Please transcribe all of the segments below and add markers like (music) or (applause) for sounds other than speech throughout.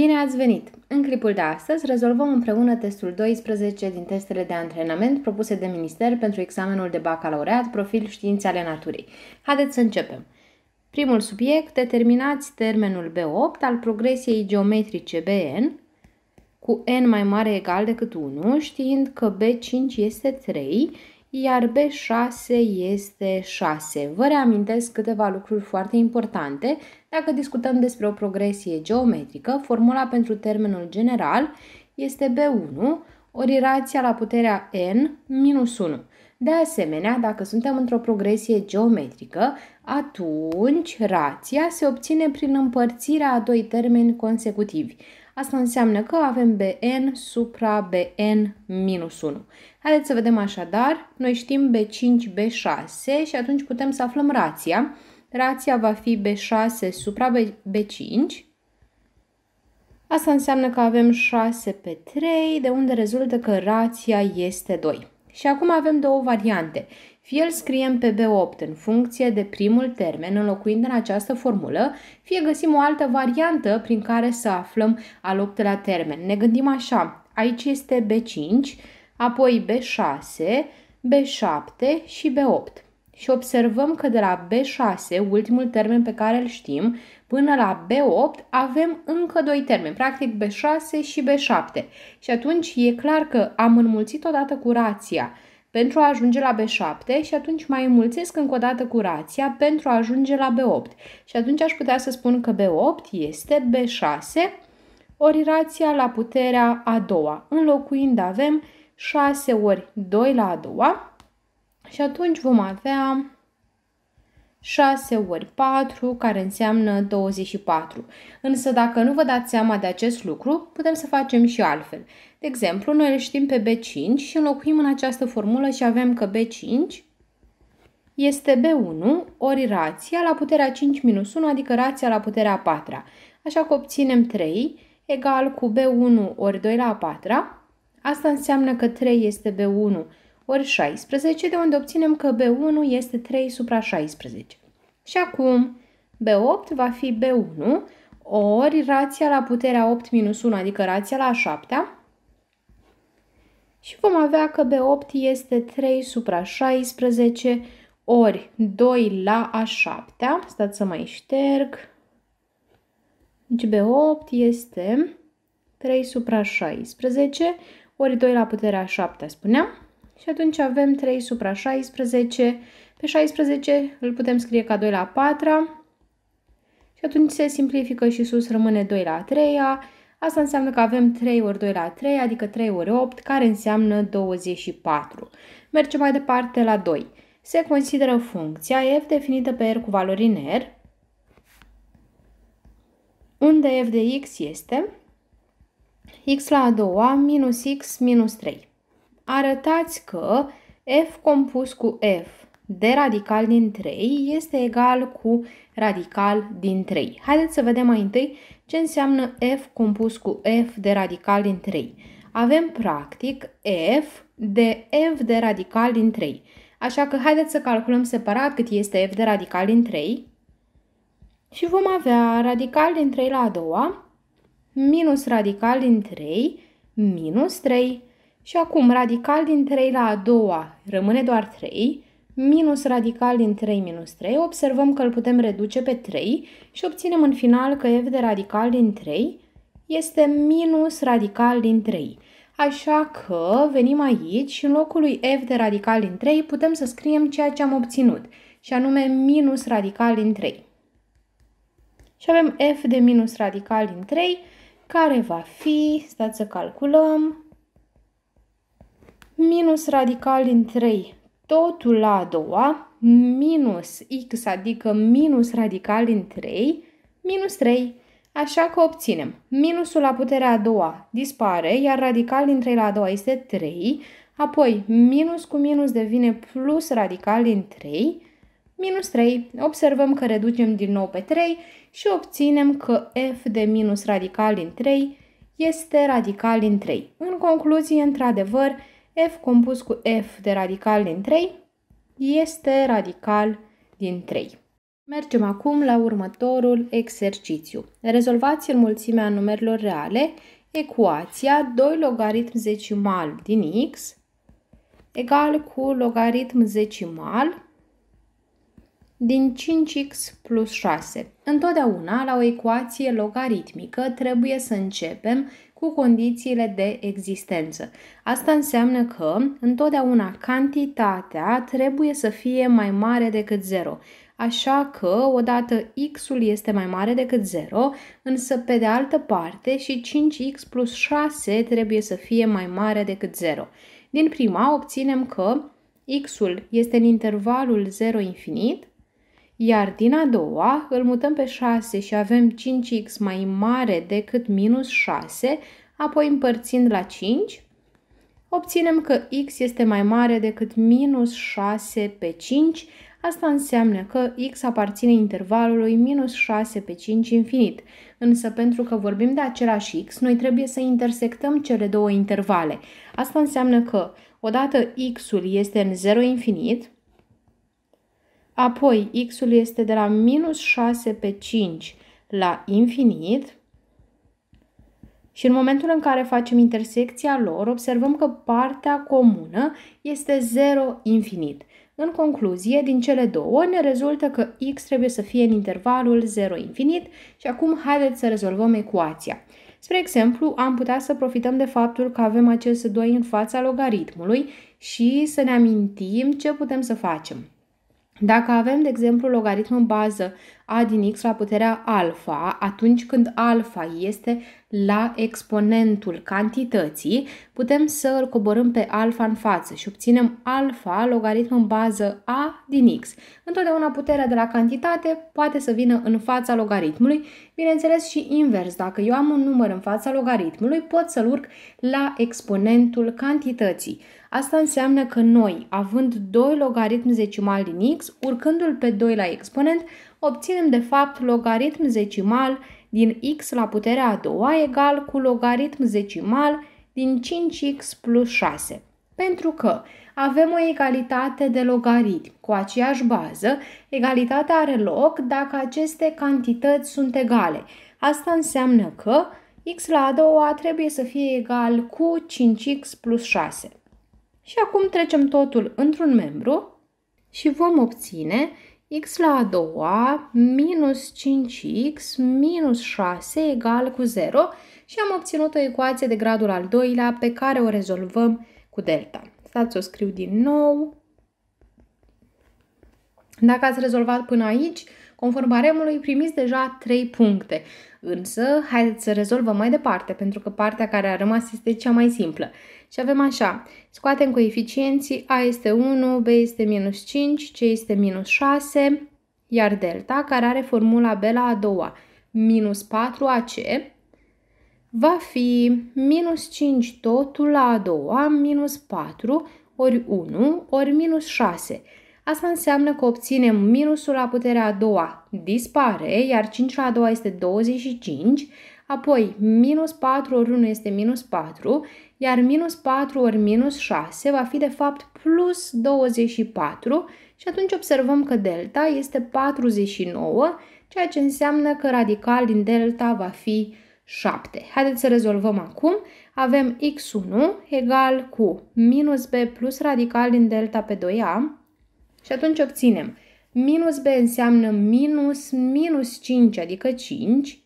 Bine ați venit! În clipul de astăzi rezolvăm împreună testul 12 din testele de antrenament propuse de minister pentru examenul de bacalaureat profil științe ale naturii. Haideți să începem! Primul subiect, determinați termenul B8 al progresiei geometrice Bn cu n mai mare egal decât 1, știind că B5 este 3 iar B6 este 6. Vă reamintesc câteva lucruri foarte importante. Dacă discutăm despre o progresie geometrică, formula pentru termenul general este B1 ori rația la puterea n minus 1. De asemenea, dacă suntem într-o progresie geometrică, atunci rația se obține prin împărțirea a doi termeni consecutivi. Asta înseamnă că avem Bn supra Bn minus 1. Haideți să vedem așadar. Noi știm B5, B6 și atunci putem să aflăm rația. Rația va fi B6 supra B5. Asta înseamnă că avem 6 pe 3, de unde rezultă că rația este 2. Și acum avem două variante. Fie îl scriem pe B8 în funcție de primul termen, înlocuind în această formulă, fie găsim o altă variantă prin care să aflăm al optelea termen. Ne gândim așa, aici este B5, apoi B6, B7 și B8. Și observăm că de la B6, ultimul termen pe care îl știm, până la B8 avem încă doi termeni, practic B6 și B7. Și atunci e clar că am înmulțit odată cu rația pentru a ajunge la B7 și atunci mai înmulțesc încă o dată cu rația pentru a ajunge la B8. Și atunci aș putea să spun că B8 este B6 ori rația la puterea a doua. Înlocuind avem 6 ori 2 la a doua și atunci vom avea 6 ori 4, care înseamnă 24. Însă dacă nu vă dați seama de acest lucru, putem să facem și altfel. De exemplu, noi îl știm pe B5 și înlocuim în această formulă și avem că B5 este B1 ori rația la puterea 5 minus 1, adică rația la puterea 4 -a. Așa că obținem 3 egal cu B1 ori 2 la 4 -a. Asta înseamnă că 3 este B1 ori 16, de unde obținem că B1 este 3 supra 16. Și acum B8 va fi B1 ori rația la puterea 8 minus 1, adică rația la 7 -a. și vom avea că B8 este 3 supra 16 ori 2 la a 7 -a. Stați să mai șterg. Deci B8 este 3 supra 16 ori 2 la puterea 7, spuneam. Și atunci avem 3 supra 16. Pe 16 îl putem scrie ca 2 la 4 și atunci se simplifică și sus rămâne 2 la 3 Asta înseamnă că avem 3 ori 2 la 3, adică 3 ori 8, care înseamnă 24. Mergem mai departe la 2. Se consideră funcția f definită pe r cu valori în r, unde f de x este x la a doua minus x minus 3 arătați că f compus cu f de radical din 3 este egal cu radical din 3. Haideți să vedem mai întâi ce înseamnă f compus cu f de radical din 3. Avem practic f de f de radical din 3. Așa că haideți să calculăm separat cât este f de radical din 3. Și vom avea radical din 3 la a doua minus radical din 3 minus 3 și acum radical din 3 la a doua rămâne doar 3, minus radical din 3 minus 3, observăm că îl putem reduce pe 3 și obținem în final că f de radical din 3 este minus radical din 3. Așa că venim aici și în locul lui f de radical din 3 putem să scriem ceea ce am obținut, și anume minus radical din 3. Și avem f de minus radical din 3, care va fi, stați să calculăm, minus radical din 3, totul la a doua, minus x, adică minus radical din 3, minus 3. Așa că obținem minusul la puterea a doua dispare, iar radical din 3 la a doua este 3, apoi minus cu minus devine plus radical din 3, minus 3. Observăm că reducem din nou pe 3 și obținem că f de minus radical din 3 este radical din 3. În concluzie, într-adevăr, F compus cu F de radical din 3 este radical din 3. Mergem acum la următorul exercițiu. Rezolvați în mulțimea numerelor reale ecuația 2 logaritm zecimal din x egal cu logaritm zecimal din 5x plus 6. Întotdeauna, la o ecuație logaritmică, trebuie să începem cu condițiile de existență. Asta înseamnă că întotdeauna cantitatea trebuie să fie mai mare decât 0. Așa că odată x-ul este mai mare decât 0, însă pe de altă parte și 5x plus 6 trebuie să fie mai mare decât 0. Din prima obținem că x-ul este în intervalul 0 infinit, iar din a doua îl mutăm pe 6 și avem 5x mai mare decât minus 6, apoi împărțind la 5, obținem că x este mai mare decât minus 6 pe 5, asta înseamnă că x aparține intervalului minus 6 pe 5 infinit. Însă pentru că vorbim de același x, noi trebuie să intersectăm cele două intervale. Asta înseamnă că odată x-ul este în 0 infinit, Apoi, x-ul este de la minus 6 pe 5 la infinit și în momentul în care facem intersecția lor, observăm că partea comună este 0 infinit. În concluzie, din cele două ne rezultă că x trebuie să fie în intervalul 0 infinit și acum haideți să rezolvăm ecuația. Spre exemplu, am putea să profităm de faptul că avem acest 2 în fața logaritmului și să ne amintim ce putem să facem. Dacă avem, de exemplu, logaritmul în bază a din x la puterea alfa, atunci când alfa este la exponentul cantității, putem să îl coborâm pe alfa în față și obținem alfa logaritmul în bază a din x. Întotdeauna puterea de la cantitate poate să vină în fața logaritmului, bineînțeles și invers. Dacă eu am un număr în fața logaritmului, pot să-l urc la exponentul cantității. Asta înseamnă că noi, având 2 logaritmi zecimali din x, urcându-l pe 2 la exponent, obținem de fapt logaritm zecimal din x la puterea a doua egal cu logaritm zecimal din 5x plus 6. Pentru că avem o egalitate de logaritmi cu aceeași bază, egalitatea are loc dacă aceste cantități sunt egale. Asta înseamnă că x la a doua trebuie să fie egal cu 5x plus 6. Și acum trecem totul într-un membru și vom obține x la a doua minus 5x minus 6 egal cu 0 și am obținut o ecuație de gradul al doilea pe care o rezolvăm cu delta. Stați să o scriu din nou. Dacă ați rezolvat până aici, conform baremului primiți deja 3 puncte. Însă, haideți să rezolvăm mai departe, pentru că partea care a rămas este cea mai simplă. Și avem așa, scoatem coeficienții, A este 1, B este minus 5, C este minus 6, iar delta, care are formula B la a doua, minus 4AC, va fi minus 5 totul la a doua, minus 4, ori 1, ori minus 6. Asta înseamnă că obținem minusul la puterea a doua dispare, iar 5 la a doua este 25, apoi minus 4 ori 1 este minus 4, iar minus 4 ori minus 6 va fi de fapt plus 24 și atunci observăm că delta este 49, ceea ce înseamnă că radical din delta va fi 7. Haideți să rezolvăm acum. Avem x1 egal cu minus b plus radical din delta pe 2a și atunci obținem minus b înseamnă minus minus 5, adică 5,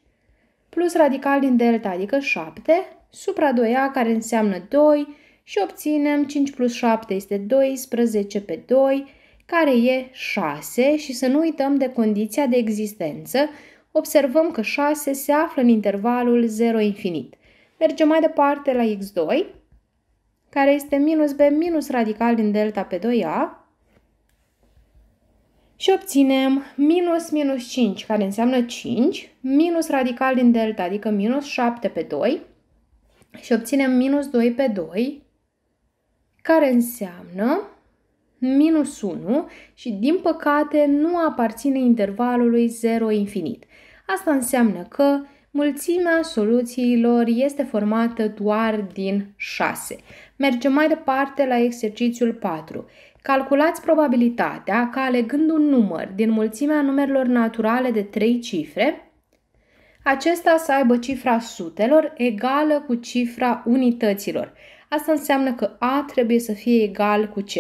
plus radical din delta, adică 7, supra 2a care înseamnă 2 și obținem 5 plus 7 este 12 pe 2 care e 6 și să nu uităm de condiția de existență, observăm că 6 se află în intervalul 0 infinit. Mergem mai departe la x2, care este minus b minus radical din delta pe 2a și obținem minus minus 5, care înseamnă 5, minus radical din delta, adică minus 7 pe 2, și obținem minus 2 pe 2, care înseamnă minus 1 și din păcate nu aparține intervalului 0 infinit. Asta înseamnă că mulțimea soluțiilor este formată doar din 6. Mergem mai departe la exercițiul 4. Calculați probabilitatea ca alegând un număr din mulțimea numerelor naturale de 3 cifre, acesta să aibă cifra sutelor egală cu cifra unităților. Asta înseamnă că A trebuie să fie egal cu C.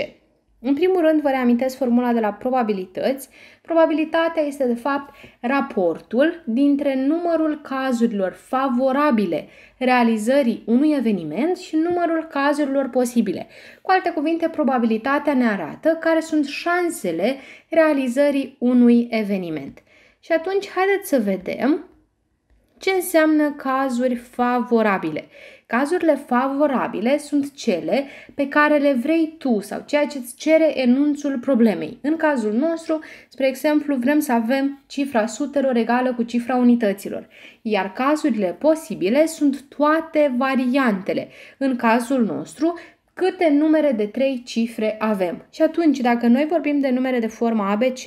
În primul rând, vă reamintesc formula de la probabilități. Probabilitatea este, de fapt, raportul dintre numărul cazurilor favorabile realizării unui eveniment și numărul cazurilor posibile. Cu alte cuvinte, probabilitatea ne arată care sunt șansele realizării unui eveniment. Și atunci, haideți să vedem ce înseamnă cazuri favorabile? Cazurile favorabile sunt cele pe care le vrei tu sau ceea ce îți cere enunțul problemei. În cazul nostru, spre exemplu, vrem să avem cifra sutelor egală cu cifra unităților, iar cazurile posibile sunt toate variantele. În cazul nostru, câte numere de trei cifre avem. Și atunci, dacă noi vorbim de numere de forma ABC,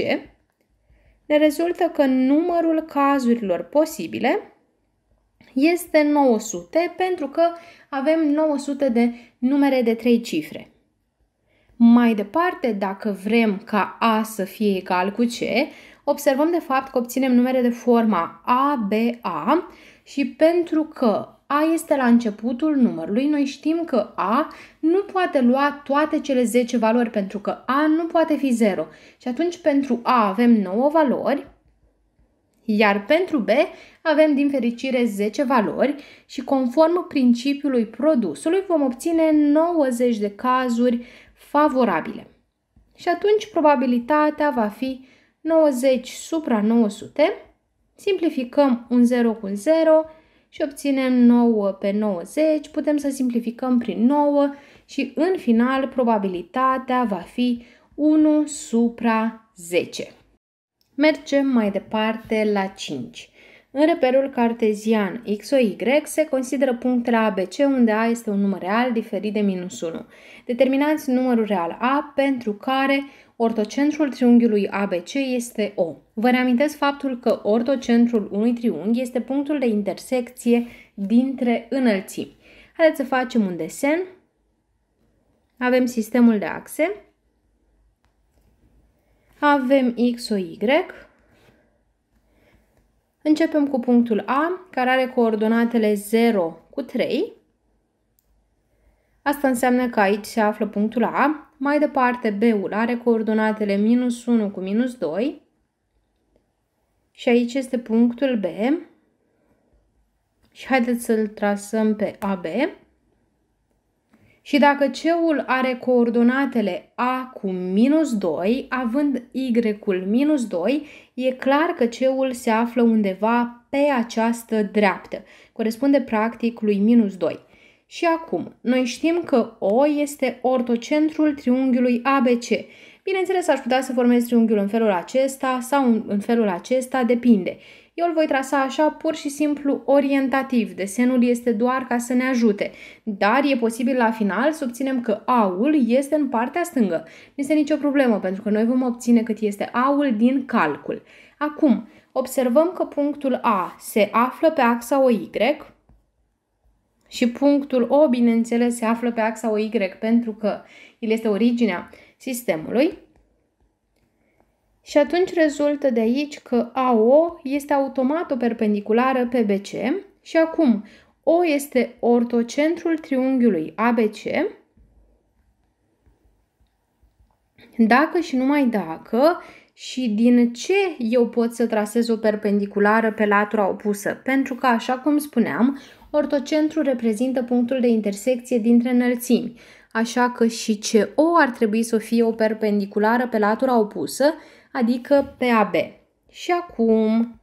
ne rezultă că numărul cazurilor posibile este 900 pentru că avem 900 de numere de 3 cifre. Mai departe, dacă vrem ca A să fie egal cu C, observăm de fapt că obținem numere de forma aba și pentru că A este la începutul numărului, noi știm că A nu poate lua toate cele 10 valori pentru că A nu poate fi 0. Și atunci pentru A avem 9 valori, iar pentru B avem din fericire 10 valori și conform principiului produsului vom obține 90 de cazuri favorabile. Și atunci probabilitatea va fi 90 supra 900, simplificăm un 0 cu un 0 și obținem 9 pe 90, putem să simplificăm prin 9 și în final probabilitatea va fi 1 supra 10. Mergem mai departe la 5. În reperul cartezian X, O, Y se consideră punctele ABC unde A este un număr real diferit de minus 1. Determinați numărul real A pentru care ortocentrul triunghiului ABC este O. Vă reamintesc faptul că ortocentrul unui triunghi este punctul de intersecție dintre înălțimi. Haideți să facem un desen. Avem sistemul de axe avem X, O, Y. Începem cu punctul A, care are coordonatele 0 cu 3. Asta înseamnă că aici se află punctul A. Mai departe, B-ul are coordonatele minus 1 cu minus 2. Și aici este punctul B. Și haideți să-l trasăm pe AB. Și dacă C-ul are coordonatele A cu minus 2, având Y-ul minus 2, e clar că C-ul se află undeva pe această dreaptă. Corespunde practic lui minus 2. Și acum, noi știm că O este ortocentrul triunghiului ABC. Bineînțeles, aș putea să formez triunghiul în felul acesta sau în felul acesta, depinde. Eu îl voi trasa așa pur și simplu orientativ. Desenul este doar ca să ne ajute. Dar e posibil la final să obținem că aul este în partea stângă. Nu este nicio problemă pentru că noi vom obține cât este aul din calcul. Acum, observăm că punctul A se află pe axa OY și punctul O, bineînțeles, se află pe axa OY pentru că el este originea sistemului. Și atunci rezultă de aici că AO este automat o perpendiculară BC, și acum O este ortocentrul triunghiului ABC dacă și numai dacă și din ce eu pot să trasez o perpendiculară pe latura opusă? Pentru că, așa cum spuneam, ortocentrul reprezintă punctul de intersecție dintre înălțimi, așa că și CO ar trebui să fie o perpendiculară pe latura opusă adică PAB. Și acum,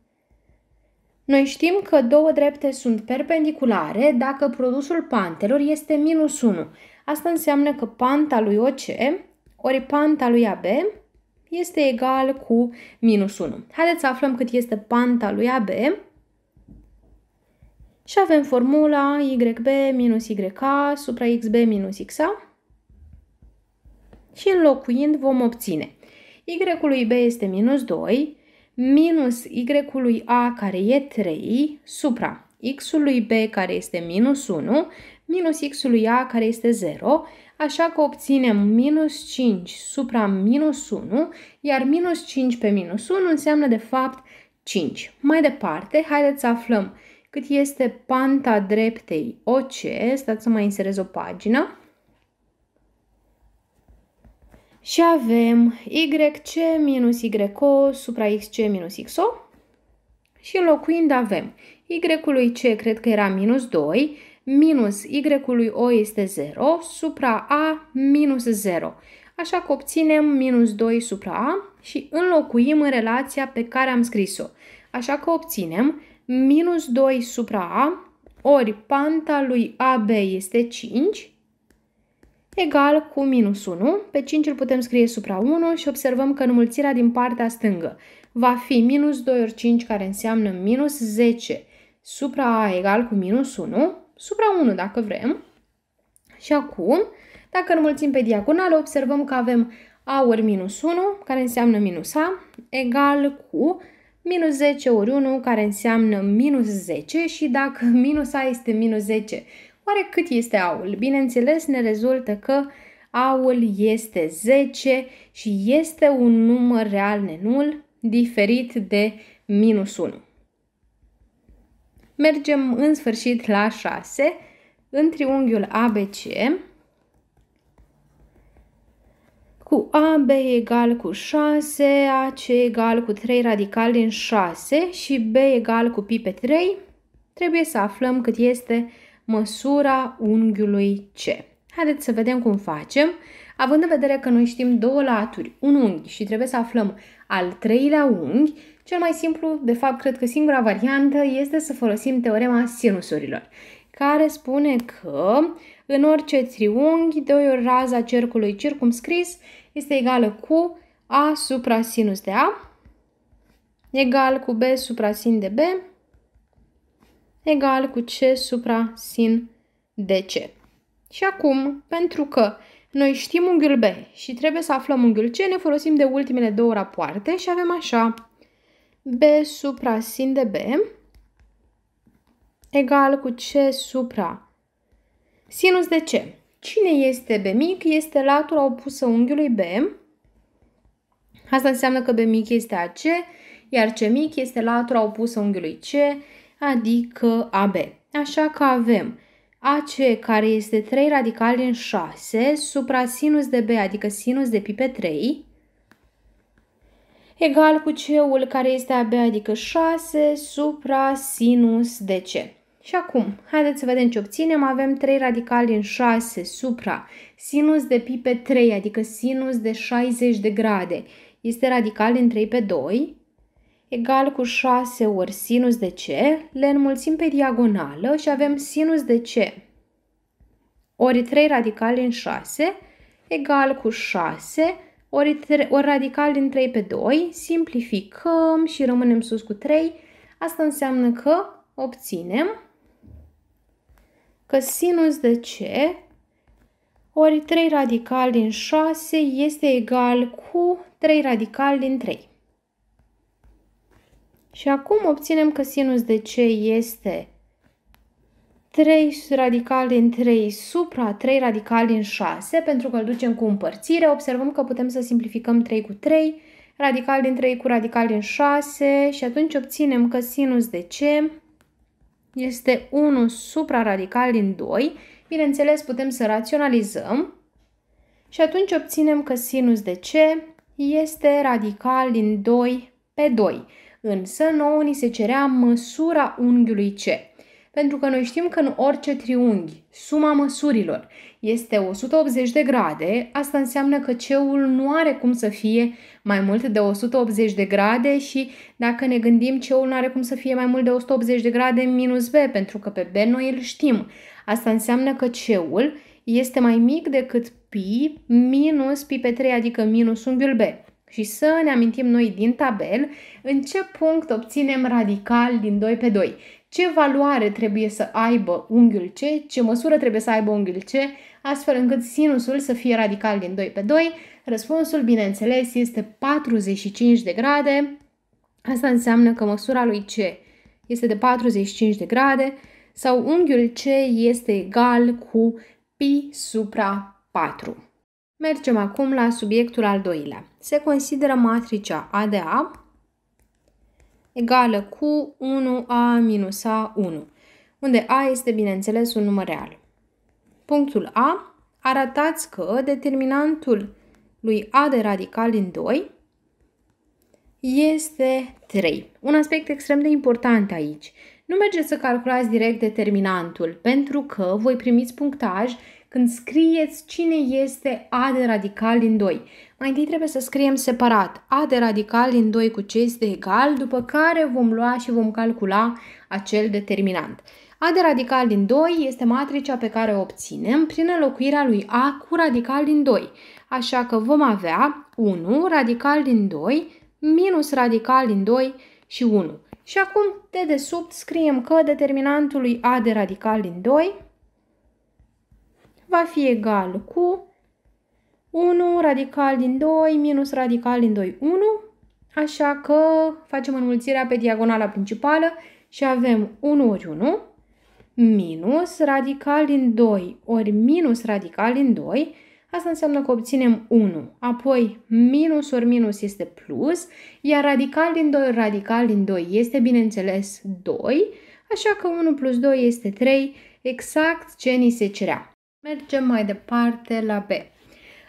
noi știm că două drepte sunt perpendiculare dacă produsul pantelor este minus 1. Asta înseamnă că panta lui OC ori panta lui AB este egal cu minus 1. Haideți să aflăm cât este panta lui AB. Și avem formula YB minus YK supra XB minus XA. Și înlocuind vom obține y ului b este minus 2, minus y ului a care e 3, supra x ului b care este minus 1, minus x ului a care este 0, așa că obținem minus 5 supra minus 1, iar minus 5 pe minus 1 înseamnă de fapt 5. Mai departe, haideți să aflăm cât este panta dreptei OC, stați să mai inserez o pagină, Și avem YC minus YO supra XC minus XO. Și înlocuind avem Y-ul lui C cred că era minus 2, minus Y-ul lui O este 0, supra A minus 0. Așa că obținem minus 2 supra A și înlocuim în relația pe care am scris-o. Așa că obținem minus 2 supra A ori panta lui AB este 5 egal cu minus 1. Pe 5 îl putem scrie supra 1 și observăm că înmulțirea din partea stângă va fi minus 2 ori 5, care înseamnă minus 10 supra a egal cu minus 1, supra 1 dacă vrem. Și acum, dacă înmulțim pe diagonală, observăm că avem a ori minus 1, care înseamnă minus a, egal cu minus 10 ori 1, care înseamnă minus 10 și dacă (laughs) minus a este minus 10 Oare cât este aul? Bineînțeles, ne rezultă că aul este 10 și este un număr real nenul diferit de minus 1. Mergem în sfârșit la 6. În triunghiul ABC, cu AB egal cu 6, AC egal cu 3 radical din 6 și B egal cu pi pe 3, trebuie să aflăm cât este măsura unghiului C. Haideți să vedem cum facem. Având în vedere că noi știm două laturi, un unghi și trebuie să aflăm al treilea unghi, cel mai simplu, de fapt, cred că singura variantă este să folosim teorema sinusurilor, care spune că în orice triunghi, doi ori raza cercului circumscris este egală cu A supra sinus de A, egal cu B supra sin de B, egal cu C supra sin de C. Și acum, pentru că noi știm unghiul B și trebuie să aflăm unghiul C, ne folosim de ultimele două rapoarte și avem așa B supra sin de B egal cu C supra sinus de C. Cine este B mic? Este latura opusă unghiului B. Asta înseamnă că B mic este AC, iar C mic este latura opusă unghiului C, adică AB. Așa că avem AC care este 3 radical în 6 supra sinus de B, adică sinus de pi pe 3, egal cu C-ul care este AB, adică 6 supra sinus de C. Și acum, haideți să vedem ce obținem. Avem 3 radical din 6 supra sinus de pi pe 3, adică sinus de 60 de grade. Este radical din 3 pe 2 egal cu 6 ori sinus de c, le înmulțim pe diagonală și avem sinus de c ori 3 radical din 6 egal cu 6 ori, 3, ori radical din 3 pe 2, simplificăm și rămânem sus cu 3. Asta înseamnă că obținem că sinus de c ori 3 radical din 6 este egal cu 3 radical din 3. Și acum obținem că sinus de C este 3 radical din 3 supra 3 radical din 6, pentru că îl ducem cu împărțire, observăm că putem să simplificăm 3 cu 3, radical din 3 cu radical din 6 și atunci obținem că sinus de C este 1 supra radical din 2. Bineînțeles, putem să raționalizăm și atunci obținem că sinus de C este radical din 2 pe 2 însă nouă ni se cerea măsura unghiului C. Pentru că noi știm că în orice triunghi, suma măsurilor este 180 de grade, asta înseamnă că C-ul nu are cum să fie mai mult de 180 de grade și dacă ne gândim C-ul nu are cum să fie mai mult de 180 de grade minus B, pentru că pe B noi îl știm. Asta înseamnă că C-ul este mai mic decât pi minus pi pe 3, adică minus unghiul B și să ne amintim noi din tabel în ce punct obținem radical din 2 pe 2, ce valoare trebuie să aibă unghiul C, ce măsură trebuie să aibă unghiul C, astfel încât sinusul să fie radical din 2 pe 2. Răspunsul, bineînțeles, este 45 de grade. Asta înseamnă că măsura lui C este de 45 de grade sau unghiul C este egal cu pi supra 4. Mergem acum la subiectul al doilea. Se consideră matricea A de A egală cu 1A minus A1, unde A este, bineînțeles, un număr real. Punctul A, arătați că determinantul lui A de radical din 2 este 3. Un aspect extrem de important aici. Nu mergeți să calculați direct determinantul, pentru că voi primiți punctaj când scrieți cine este A de radical din 2. Mai întâi trebuie să scriem separat A de radical din 2 cu ce este egal, după care vom lua și vom calcula acel determinant. A de radical din 2 este matricea pe care o obținem prin înlocuirea lui A cu radical din 2. Așa că vom avea 1 radical din 2 minus radical din 2 și 1. Și acum, de desubt, scriem că determinantul lui A de radical din 2 va fi egal cu 1 radical din 2 minus radical din 2, 1. Așa că facem înmulțirea pe diagonala principală și avem 1 ori 1 minus radical din 2 ori minus radical din 2. Asta înseamnă că obținem 1. Apoi minus ori minus este plus, iar radical din 2 radical din 2 este bineînțeles 2, așa că 1 plus 2 este 3, exact ce ni se cerea. Mergem mai departe la B.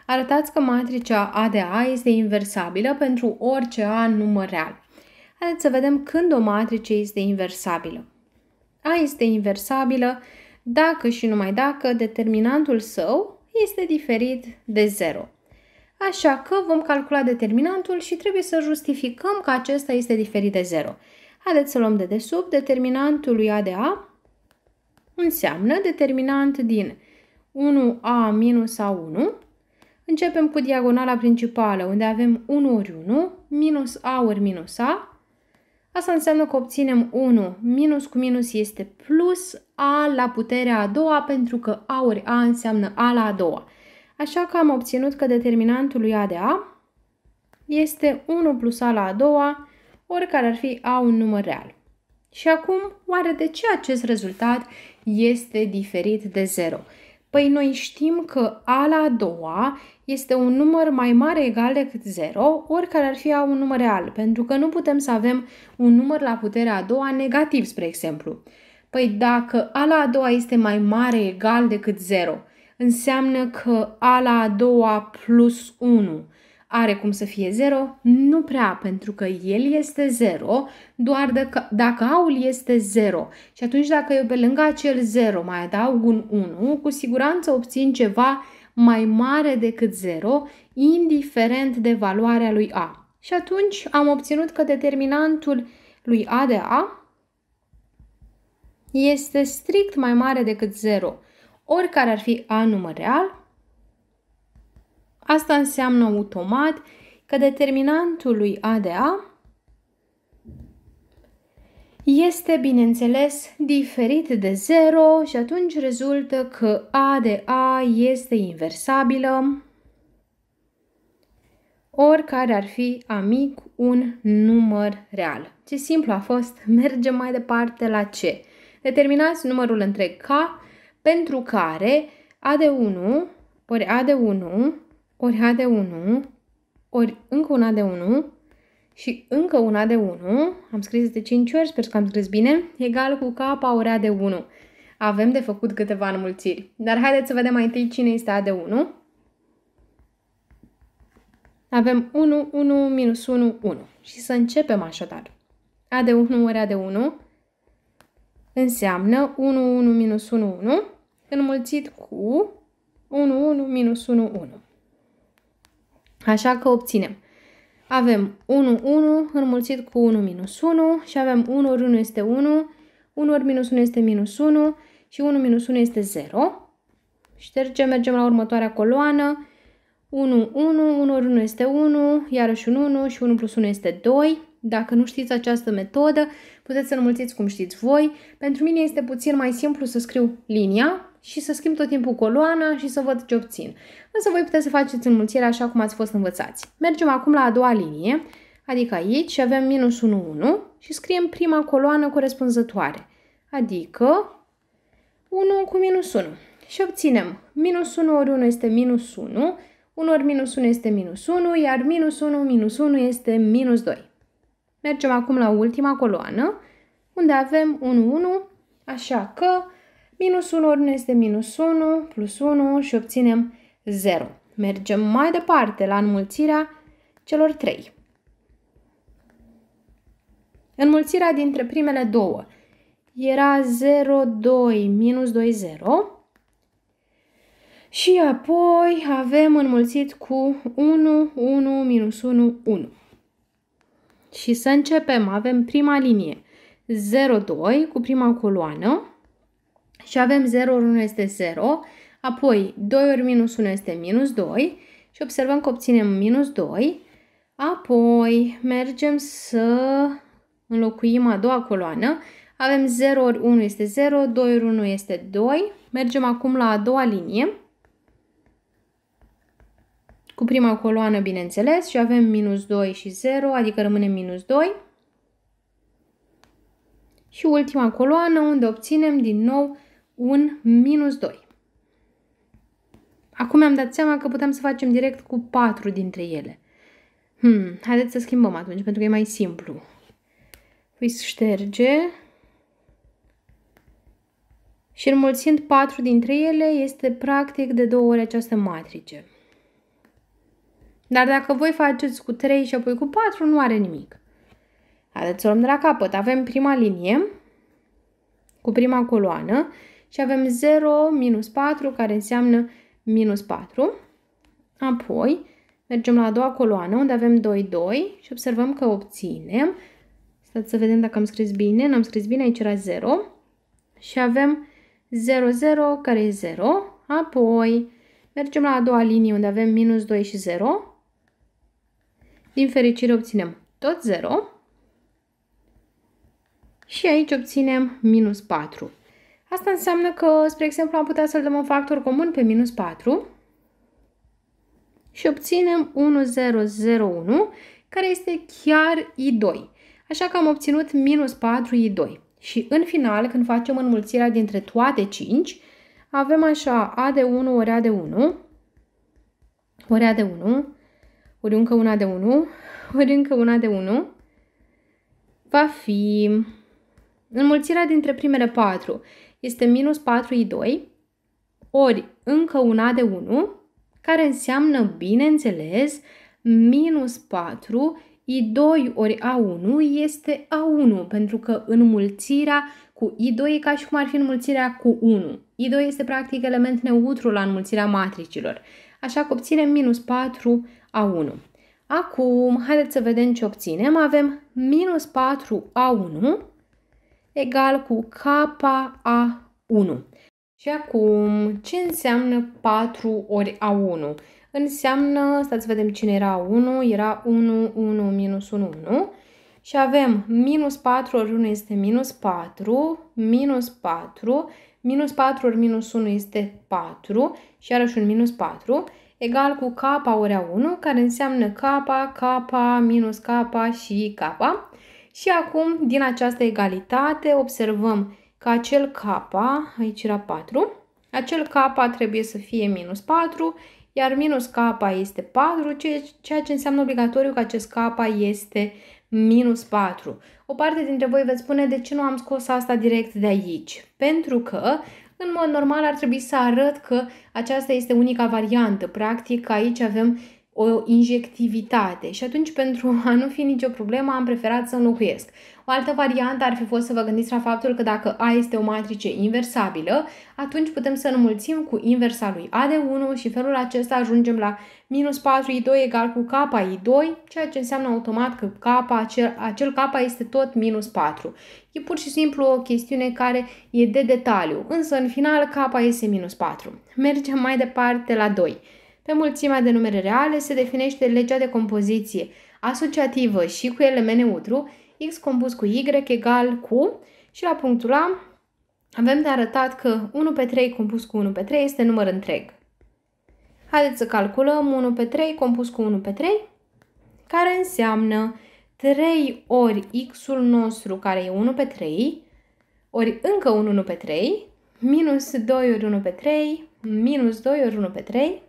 Arătați că matricea A de A este inversabilă pentru orice A număr real. Haideți să vedem când o matrice este inversabilă. A este inversabilă dacă și numai dacă determinantul său este diferit de 0. Așa că vom calcula determinantul și trebuie să justificăm că acesta este diferit de 0. Haideți să luăm de desubt determinantul lui A de A înseamnă determinant din 1A minus A1. Începem cu diagonala principală, unde avem 1 ori 1, minus A ori minus A. Asta înseamnă că obținem 1 minus cu minus este plus A la puterea a doua, pentru că A ori A înseamnă A la a doua. Așa că am obținut că determinantul lui A de A este 1 plus A la a doua, oricare ar fi A un număr real. Și acum, oare de ce acest rezultat este diferit de 0? Păi noi știm că A la a doua este un număr mai mare egal decât 0, oricare ar fi A un număr real, pentru că nu putem să avem un număr la puterea a doua negativ, spre exemplu. Păi dacă A la a doua este mai mare egal decât 0, înseamnă că A la a doua plus 1 are cum să fie 0? Nu prea, pentru că el este 0, doar dacă, dacă aul este 0. Și atunci dacă eu pe lângă acel 0 mai adaug un 1, cu siguranță obțin ceva mai mare decât 0, indiferent de valoarea lui A. Și atunci am obținut că determinantul lui A de A este strict mai mare decât 0, oricare ar fi A număr real, Asta înseamnă automat că determinantul lui A de A este, bineînțeles, diferit de 0 și atunci rezultă că A de A este inversabilă oricare ar fi amic un număr real. Ce simplu a fost, (laughs) mergem mai departe la C. Determinați numărul întreg K pentru care A de 1 ori A de 1 ori H de 1, ori încă una de 1 și încă una de 1, am scris de 5 ori, sper că am scris bine, egal cu K ori A de 1. Avem de făcut câteva înmulțiri, dar haideți să vedem mai întâi cine este A de 1. Avem 1, 1, minus 1, 1 și să începem așadar. A de 1 ori A de 1 înseamnă 1, 1, minus 1, 1 înmulțit cu 1, 1, minus 1, 1. Așa că obținem. Avem 1, 1 înmulțit cu 1 minus 1 și avem 1 ori 1 este 1, 1 ori minus 1 este minus 1 și 1 minus 1 este 0. Ștergem, mergem la următoarea coloană. 1, 1, 1 ori 1 este 1, iarăși un 1 și 1 plus 1 este 2. Dacă nu știți această metodă, puteți să înmulțiți cum știți voi. Pentru mine este puțin mai simplu să scriu linia, și să schimb tot timpul coloana și să văd ce obțin. Însă voi puteți să faceți înmulțirea așa cum ați fost învățați. Mergem acum la a doua linie, adică aici și avem minus 1, 1 și scriem prima coloană corespunzătoare, adică 1 cu minus 1. Și obținem minus 1 ori 1 este minus 1, 1 ori minus 1 este minus 1, iar minus 1 minus 1 este minus 2. Mergem acum la ultima coloană, unde avem 1, 1, așa că Minus 1 ori nu este minus 1, plus 1 și obținem 0. Mergem mai departe la înmulțirea celor 3. Înmulțirea dintre primele două era 0, 2, minus 2, 0. Și apoi avem înmulțit cu 1, 1, minus 1, 1. Și să începem, avem prima linie 0, 2 cu prima coloană, și avem 0 ori 1 este 0, apoi 2 ori minus 1 este minus 2 și observăm că obținem minus 2, apoi mergem să înlocuim a doua coloană, avem 0 ori 1 este 0, 2 ori 1 este 2, mergem acum la a doua linie, cu prima coloană, bineînțeles, și avem minus 2 și 0, adică rămâne minus 2. Și ultima coloană, unde obținem din nou un minus 2. Acum mi-am dat seama că putem să facem direct cu 4 dintre ele. Hmm, haideți să schimbăm atunci, pentru că e mai simplu. Îi șterge și înmulțind 4 dintre ele este practic de două ori această matrice. Dar dacă voi faceți cu 3 și apoi cu 4, nu are nimic. Haideți să luăm de la capăt. Avem prima linie cu prima coloană și avem 0 minus 4 care înseamnă minus 4. Apoi mergem la a doua coloană unde avem 2, 2 și observăm că obținem. Stați să vedem dacă am scris bine. N-am scris bine, aici era 0. Și avem 0, 0 care e 0. Apoi mergem la a doua linie unde avem minus 2 și 0. Din fericire obținem tot 0. Și aici obținem minus 4. Asta înseamnă că, spre exemplu, am putea să-l dăm un factor comun pe minus 4 și obținem 1001, care este chiar I2. Așa că am obținut minus 4 I2. Și în final, când facem înmulțirea dintre toate 5, avem așa A de 1 ori A de 1, ori A de 1, ori încă una de 1, ori încă una de 1, va fi înmulțirea dintre primele 4 este minus 4i2 ori încă una de 1, care înseamnă, bineînțeles, minus 4 i2 ori A1 este A1, pentru că înmulțirea cu I2 e ca și cum ar fi înmulțirea cu 1. I2 este practic element neutru la înmulțirea matricilor, așa că obținem minus 4 A1. Acum, haideți să vedem ce obținem. Avem minus 4 A1 egal cu KA1. Și acum, ce înseamnă 4 ori A1? Înseamnă, stați să vedem cine era 1, era 1, 1, minus 1, 1. Și avem minus 4 ori 1 este minus 4, minus 4, minus 4 ori minus 1 este 4 și iarăși un minus 4, egal cu K ori A1, care înseamnă K, K, minus K și K. Și acum, din această egalitate, observăm că acel K, aici era 4, acel K trebuie să fie minus 4, iar minus K este 4, ceea ce înseamnă obligatoriu că acest K este minus 4. O parte dintre voi veți spune de ce nu am scos asta direct de aici. Pentru că, în mod normal, ar trebui să arăt că aceasta este unica variantă. Practic, aici avem o injectivitate și atunci pentru a nu fi nicio problemă am preferat să înlocuiesc. O altă variantă ar fi fost să vă gândiți la faptul că dacă A este o matrice inversabilă, atunci putem să înmulțim cu inversa lui A de 1 și felul acesta ajungem la minus 4i2 egal cu k i2, ceea ce înseamnă automat că k, acel, acel k este tot minus 4. E pur și simplu o chestiune care e de detaliu, însă în final k este minus 4. Mergem mai departe la 2. Pe mulțimea de numere reale se definește legea de compoziție asociativă și cu element neutru, x compus cu y egal cu, și la punctul A avem de arătat că 1 pe 3 compus cu 1 pe 3 este număr întreg. Haideți să calculăm 1 pe 3 compus cu 1 pe 3, care înseamnă 3 ori x-ul nostru, care e 1 pe 3, ori încă un 1 pe 3, minus 2 ori 1 pe 3, minus 2 ori 1 pe 3,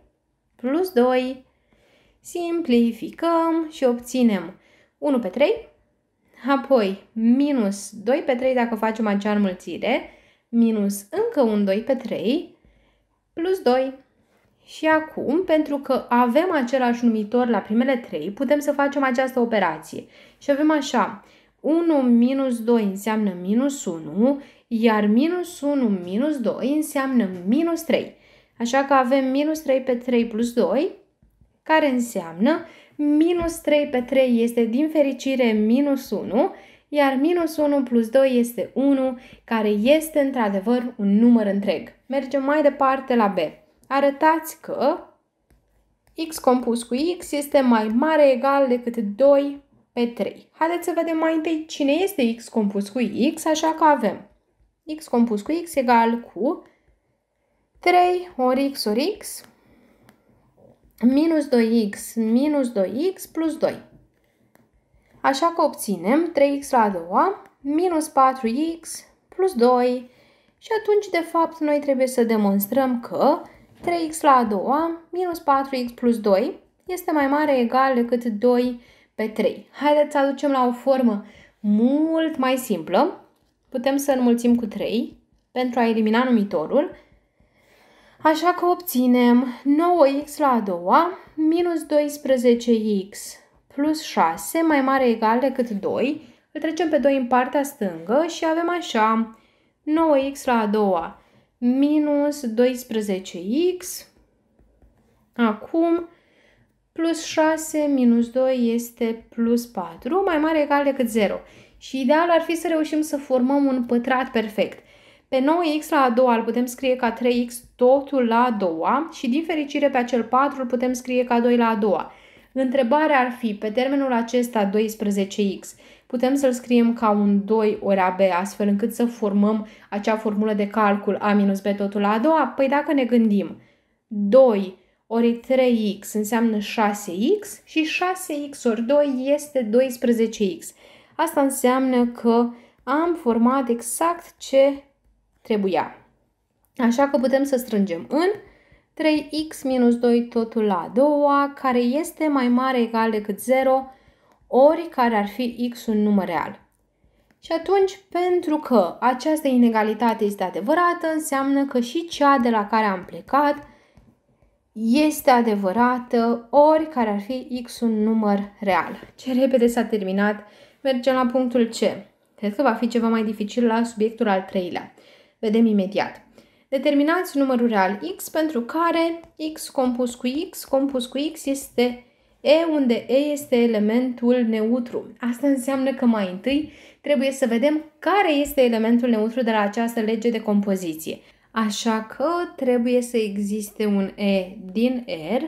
plus 2. Simplificăm și obținem 1 pe 3, apoi minus 2 pe 3 dacă facem acea înmulțire, minus încă un 2 pe 3, plus 2. Și acum, pentru că avem același numitor la primele 3, putem să facem această operație. Și avem așa, 1 minus 2 înseamnă minus 1, iar minus 1 minus 2 înseamnă minus 3. Așa că avem minus 3 pe 3 plus 2, care înseamnă minus 3 pe 3 este din fericire minus 1, iar minus 1 plus 2 este 1, care este într-adevăr un număr întreg. Mergem mai departe la B. Arătați că x compus cu x este mai mare egal decât 2 pe 3. Haideți să vedem mai întâi cine este x compus cu x, așa că avem x compus cu x egal cu 3 ori x ori x minus 2x minus 2x plus 2. Așa că obținem 3x la a doua minus 4x plus 2 și atunci, de fapt, noi trebuie să demonstrăm că 3x la a doua minus 4x plus 2 este mai mare egal decât 2 pe 3. Haideți să aducem la o formă mult mai simplă. Putem să înmulțim cu 3 pentru a elimina numitorul Așa că obținem 9x la a doua minus 12x plus 6 mai mare egal decât 2. Îl trecem pe 2 în partea stângă și avem așa 9x la a doua minus 12x. Acum plus 6 minus 2 este plus 4 mai mare egal decât 0. Și ideal ar fi să reușim să formăm un pătrat perfect. Pe 9x la a doua îl putem scrie ca 3x totul la a doua și din fericire pe acel 4 îl putem scrie ca 2 la a doua. Întrebarea ar fi, pe termenul acesta 12x, putem să-l scriem ca un 2 ori AB, astfel încât să formăm acea formulă de calcul A minus B totul la a doua? Păi dacă ne gândim, 2 ori 3x înseamnă 6x și 6x ori 2 este 12x. Asta înseamnă că am format exact ce trebuia. Așa că putem să strângem în 3x minus 2 totul la 2 care este mai mare egal decât 0, ori care ar fi x un număr real. Și atunci, pentru că această inegalitate este adevărată, înseamnă că și cea de la care am plecat este adevărată, ori care ar fi x un număr real. Ce repede s-a terminat, mergem la punctul C. Cred că va fi ceva mai dificil la subiectul al treilea. Vedem imediat. Determinați numărul real x pentru care x compus cu x compus cu x este E unde E este elementul neutru. Asta înseamnă că mai întâi trebuie să vedem care este elementul neutru de la această lege de compoziție. Așa că trebuie să existe un E din R,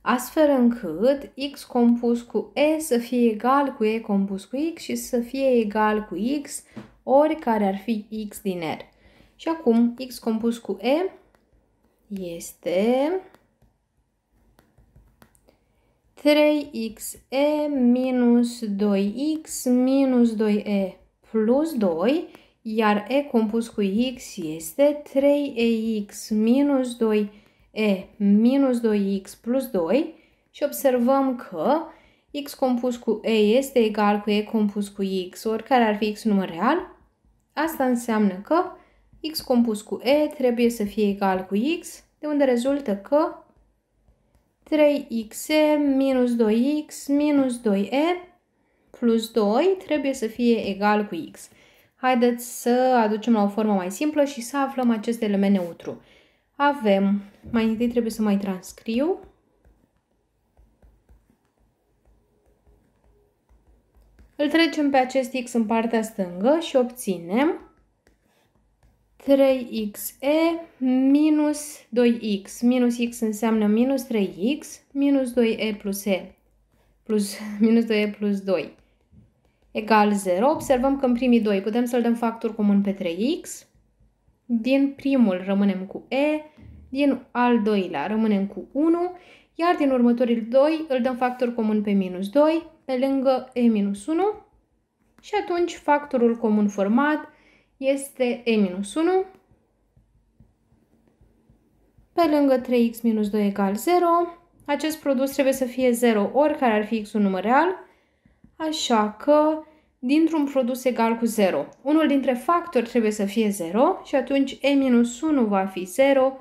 astfel încât X compus cu E să fie egal cu E compus cu X și să fie egal cu X oricare ar fi X din R. Și acum X compus cu E este 3xe minus 2x minus 2e plus 2, iar e compus cu x este 3ex minus 2e minus 2x plus 2 și observăm că x compus cu e este egal cu e compus cu x, oricare ar fi x număr real, asta înseamnă că x compus cu e trebuie să fie egal cu x, de unde rezultă că 3 x minus 2x minus 2e plus 2 trebuie să fie egal cu x. Haideți să aducem la o formă mai simplă și să aflăm acest element neutru. Avem, mai întâi trebuie să mai transcriu. Îl trecem pe acest x în partea stângă și obținem 3xe minus 2x. Minus x înseamnă minus 3x minus 2e plus e plus (laughs) minus 2e plus 2 egal 0. Observăm că în primii doi putem să-l dăm factor comun pe 3x. Din primul rămânem cu e, din al doilea rămânem cu 1, iar din următorii doi îl dăm factor comun pe minus 2 pe lângă e minus 1 și atunci factorul comun format este e minus 1 pe lângă 3x minus 2 egal 0. Acest produs trebuie să fie 0 oricare ar fi x un număr real, așa că dintr-un produs egal cu 0. Unul dintre factori trebuie să fie 0 și atunci e minus 1 va fi 0,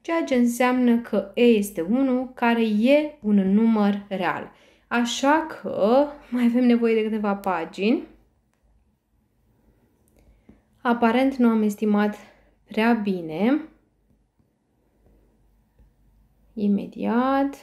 ceea ce înseamnă că e este 1 care e un număr real. Așa că mai avem nevoie de câteva pagini. Aparent nu am estimat prea bine. Imediat.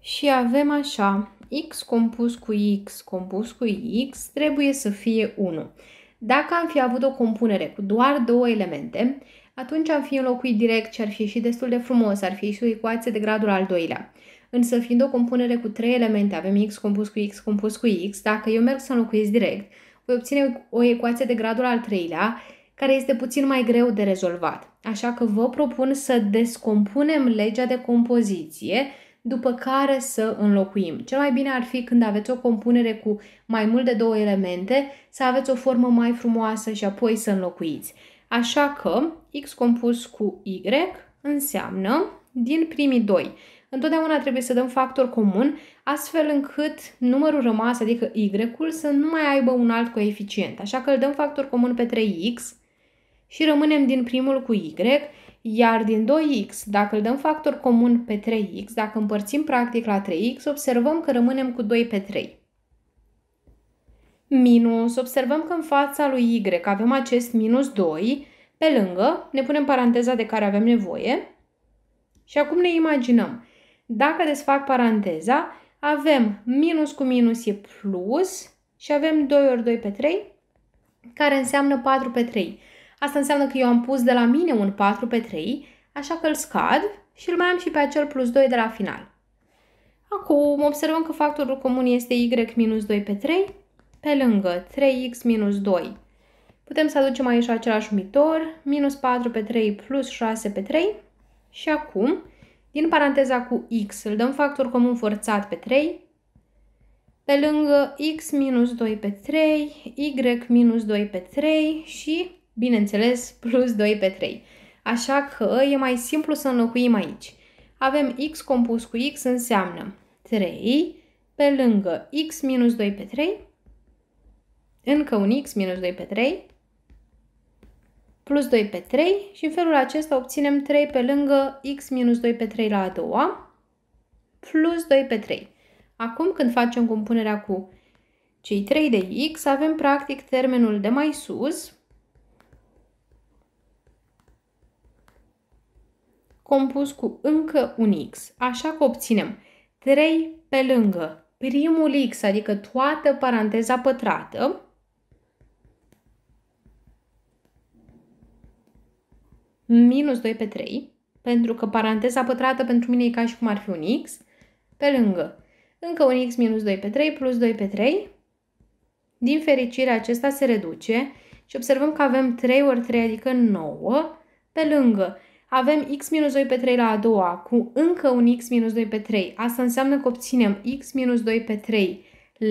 Și avem așa, x compus cu x compus cu x trebuie să fie 1. Dacă am fi avut o compunere cu doar două elemente, atunci am fi înlocuit direct și ar fi și destul de frumos, ar fi și o ecuație de gradul al doilea însă fiind o compunere cu trei elemente, avem x compus cu x compus cu x, dacă eu merg să înlocuiesc direct, voi obține o ecuație de gradul al treilea, care este puțin mai greu de rezolvat. Așa că vă propun să descompunem legea de compoziție, după care să înlocuim. Cel mai bine ar fi când aveți o compunere cu mai mult de două elemente, să aveți o formă mai frumoasă și apoi să înlocuiți. Așa că x compus cu y înseamnă din primii doi întotdeauna trebuie să dăm factor comun, astfel încât numărul rămas, adică Y-ul, să nu mai aibă un alt coeficient. Așa că îl dăm factor comun pe 3X și rămânem din primul cu Y, iar din 2X, dacă îl dăm factor comun pe 3X, dacă împărțim practic la 3X, observăm că rămânem cu 2 pe 3 minus, observăm că în fața lui Y avem acest minus 2, pe lângă ne punem paranteza de care avem nevoie și acum ne imaginăm dacă desfac paranteza, avem minus cu minus e plus și avem 2 ori 2 pe 3, care înseamnă 4 pe 3. Asta înseamnă că eu am pus de la mine un 4 pe 3, așa că îl scad și îl mai am și pe acel plus 2 de la final. Acum observăm că factorul comun este y minus 2 pe 3, pe lângă 3x minus 2. Putem să aducem aici același umitor, minus 4 pe 3 plus 6 pe 3. Și acum din paranteza cu x îl dăm factor comun forțat pe 3, pe lângă x minus 2 pe 3, y minus 2 pe 3 și, bineînțeles, plus 2 pe 3. Așa că e mai simplu să înlocuim aici. Avem x compus cu x înseamnă 3 pe lângă x minus 2 pe 3, încă un x minus 2 pe 3, plus 2 pe 3 și în felul acesta obținem 3 pe lângă x minus 2 pe 3 la a doua plus 2 pe 3. Acum când facem compunerea cu cei 3 de x, avem practic termenul de mai sus compus cu încă un x, așa că obținem 3 pe lângă primul x, adică toată paranteza pătrată, minus 2 pe 3, pentru că paranteza pătrată pentru mine e ca și cum ar fi un x, pe lângă încă un x minus 2 pe 3 plus 2 pe 3. Din fericire acesta se reduce și observăm că avem 3 ori 3, adică 9, pe lângă avem x minus 2 pe 3 la a doua cu încă un x minus 2 pe 3. Asta înseamnă că obținem x minus 2 pe 3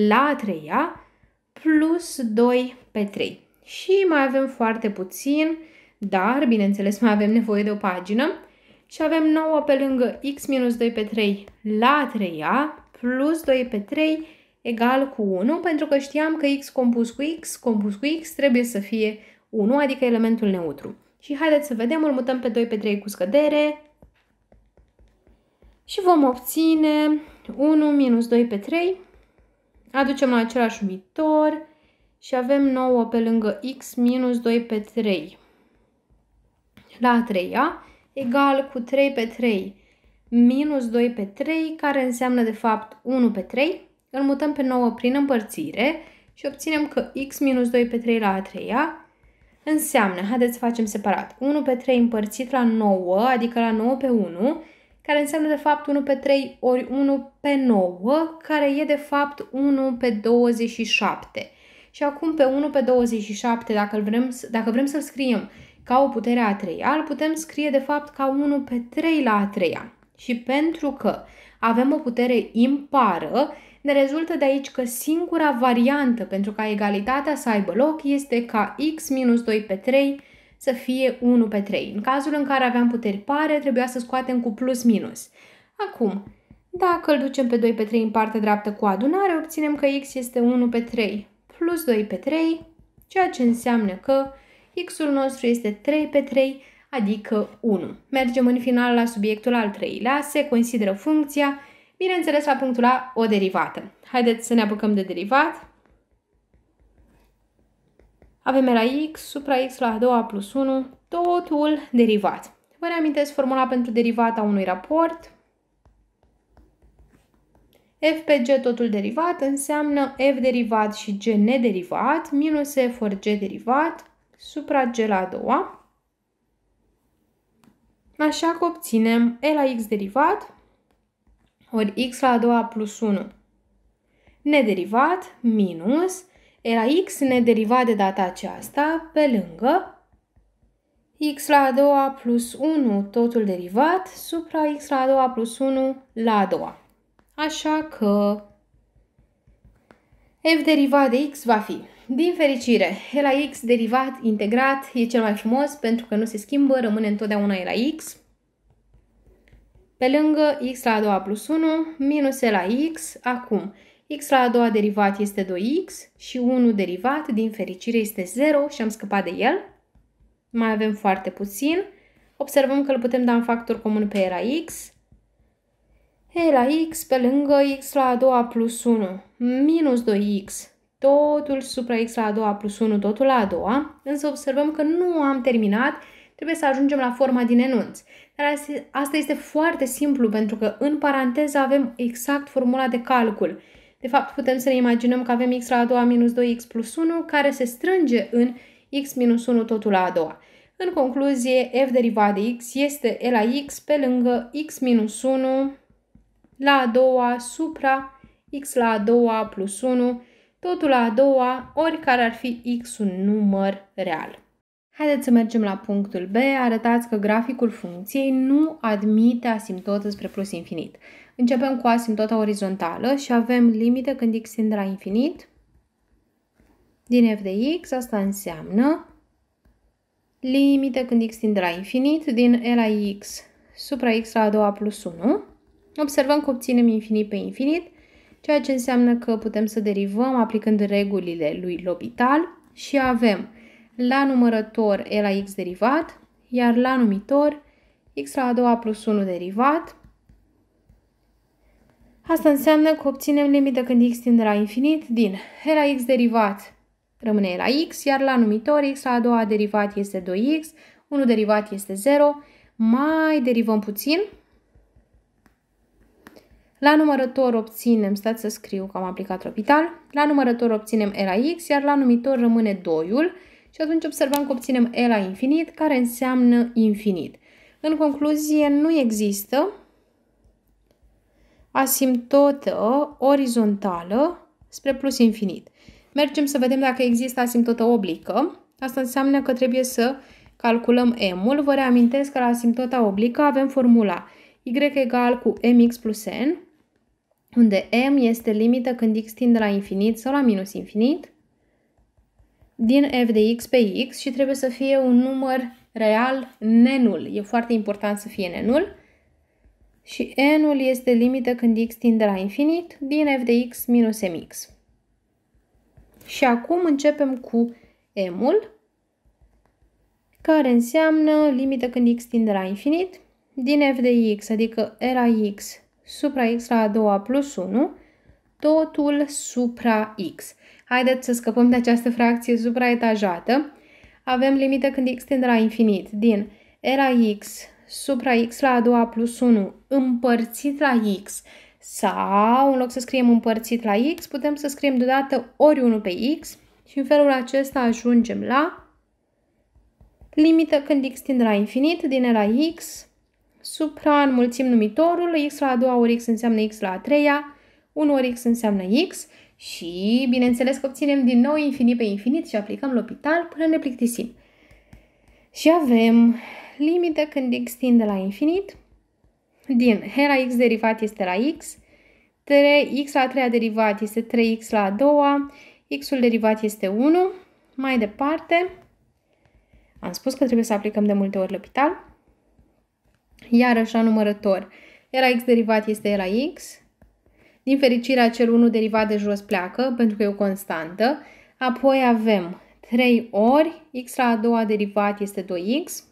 la a treia plus 2 pe 3. Și mai avem foarte puțin, dar, bineînțeles, mai avem nevoie de o pagină și avem 9 pe lângă x minus 2 pe 3 la 3a plus 2 pe 3 egal cu 1, pentru că știam că x compus cu x compus cu x trebuie să fie 1, adică elementul neutru. Și haideți să vedem, îl mutăm pe 2 pe 3 cu scădere și vom obține 1 minus 2 pe 3, aducem la același numitor și avem 9 pe lângă x minus 2 pe 3 la a treia egal cu 3 pe 3 minus 2 pe 3, care înseamnă de fapt 1 pe 3, îl mutăm pe 9 prin împărțire și obținem că x minus 2 pe 3 la a treia înseamnă, haideți să facem separat, 1 pe 3 împărțit la 9, adică la 9 pe 1, care înseamnă de fapt 1 pe 3 ori 1 pe 9, care e de fapt 1 pe 27. Și acum pe 1 pe 27, dacă, vrem, dacă vrem să-l scriem ca o putere a treia, îl putem scrie de fapt ca 1 pe 3 la a treia. Și pentru că avem o putere impară, ne rezultă de aici că singura variantă pentru ca egalitatea să aibă loc este ca x minus 2 pe 3 să fie 1 pe 3. În cazul în care aveam puteri pare, trebuia să scoatem cu plus minus. Acum, dacă îl ducem pe 2 pe 3 în partea dreaptă cu adunare, obținem că x este 1 pe 3 plus 2 pe 3, ceea ce înseamnă că X-ul nostru este 3 pe 3, adică 1. Mergem în final la subiectul al treilea, se consideră funcția, bineînțeles la punctul A, o derivată. Haideți să ne apucăm de derivat. Avem la x supra x la 2 doua plus 1, totul derivat. Vă reamintesc formula pentru derivata unui raport. f pe g totul derivat înseamnă f derivat și g nederivat minus f ori g derivat supragel a doua. Așa că obținem E la x derivat ori x la a doua plus 1 nederivat minus E la x nederivat de data aceasta pe lângă x la a doua plus 1 totul derivat supra x la a doua plus 1 la a doua. Așa că f derivat de x va fi. Din fericire, e la x derivat integrat e cel mai frumos pentru că nu se schimbă, rămâne întotdeauna e la x. Pe lângă x la a doua plus 1, minus e la x, acum x la a doua derivat este 2x și 1 derivat, din fericire, este 0 și am scăpat de el. Mai avem foarte puțin. Observăm că îl putem da în factor comun pe e la x. E la x pe lângă x la a doua plus 1 minus 2x, totul supra x la a doua plus 1, totul la a doua, însă observăm că nu am terminat, trebuie să ajungem la forma din enunț. Dar asta este foarte simplu pentru că în paranteză avem exact formula de calcul. De fapt, putem să ne imaginăm că avem x la a doua minus 2x plus 1 care se strânge în x minus 1 totul la a doua. În concluzie, f derivat de x este e la x pe lângă x minus 1 la a doua supra x la a doua plus 1, totul la a doua, oricare ar fi x un număr real. Haideți să mergem la punctul B, arătați că graficul funcției nu admite asimptotă spre plus infinit. Începem cu asimptota orizontală și avem limite când x tinde la infinit din f de x, asta înseamnă limite când x tinde la infinit din e la x supra x la a doua plus 1 Observăm că obținem infinit pe infinit, ceea ce înseamnă că putem să derivăm aplicând regulile lui L'Hopital și avem la numărător e la x derivat, iar la numitor x la a doua plus 1 derivat. Asta înseamnă că obținem limită când x tinde la infinit din e la x derivat rămâne e la x, iar la numitor x la a doua derivat este 2x, 1 derivat este 0, mai derivăm puțin la numărător obținem, stați să scriu că am aplicat tropital, la numărător obținem e la x, iar la numitor rămâne 2-ul și atunci observăm că obținem e la infinit, care înseamnă infinit. În concluzie, nu există asimptotă orizontală spre plus infinit. Mergem să vedem dacă există asimptotă oblică. Asta înseamnă că trebuie să calculăm m-ul. Vă reamintesc că la asimptota oblică avem formula y egal cu mx plus n unde m este limită când x tinde la infinit sau la minus infinit, din f de x pe x și trebuie să fie un număr real nenul. E foarte important să fie nenul. Și n-ul este limită când x tinde la infinit din f de x minus mx. Și acum începem cu m-ul, care înseamnă limită când x tinde la infinit din f de x, adică e la x supra x la a doua plus 1, totul supra x. Haideți să scăpăm de această fracție supraetajată. Avem limită când x tinde la infinit din e la x supra x la a doua plus 1 împărțit la x sau, în loc să scriem împărțit la x, putem să scriem deodată ori 1 pe x și în felul acesta ajungem la limită când x tinde la infinit din e la x supra înmulțim numitorul, x la a doua ori x înseamnă x la a treia, 1 ori x înseamnă x și, bineînțeles, că obținem din nou infinit pe infinit și aplicăm l'opital până ne plictisim. Și avem limită când x tinde la infinit, din h la x derivat este la x, 3x la a treia derivat este 3x la a doua, x-ul derivat este 1, mai departe, am spus că trebuie să aplicăm de multe ori l'opital, iar așa numărător. era x derivat este era la x. Din fericire, acel 1 derivat de jos pleacă, pentru că e o constantă. Apoi avem 3 ori x la a doua derivat este 2x.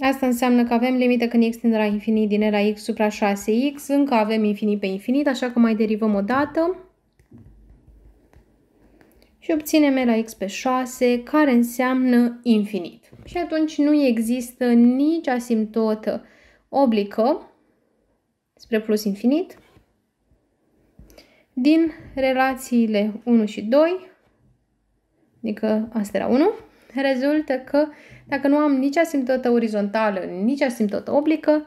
Asta înseamnă că avem limită când x tinde la infinit din e la x supra 6x, încă avem infinit pe infinit, așa că mai derivăm o dată și obținem e la x pe 6, care înseamnă infinit. Și atunci nu există nici asimptotă oblică spre plus infinit din relațiile 1 și 2, adică asta era 1, rezultă că dacă nu am nici asimptotă orizontală, nici asimptotă oblică,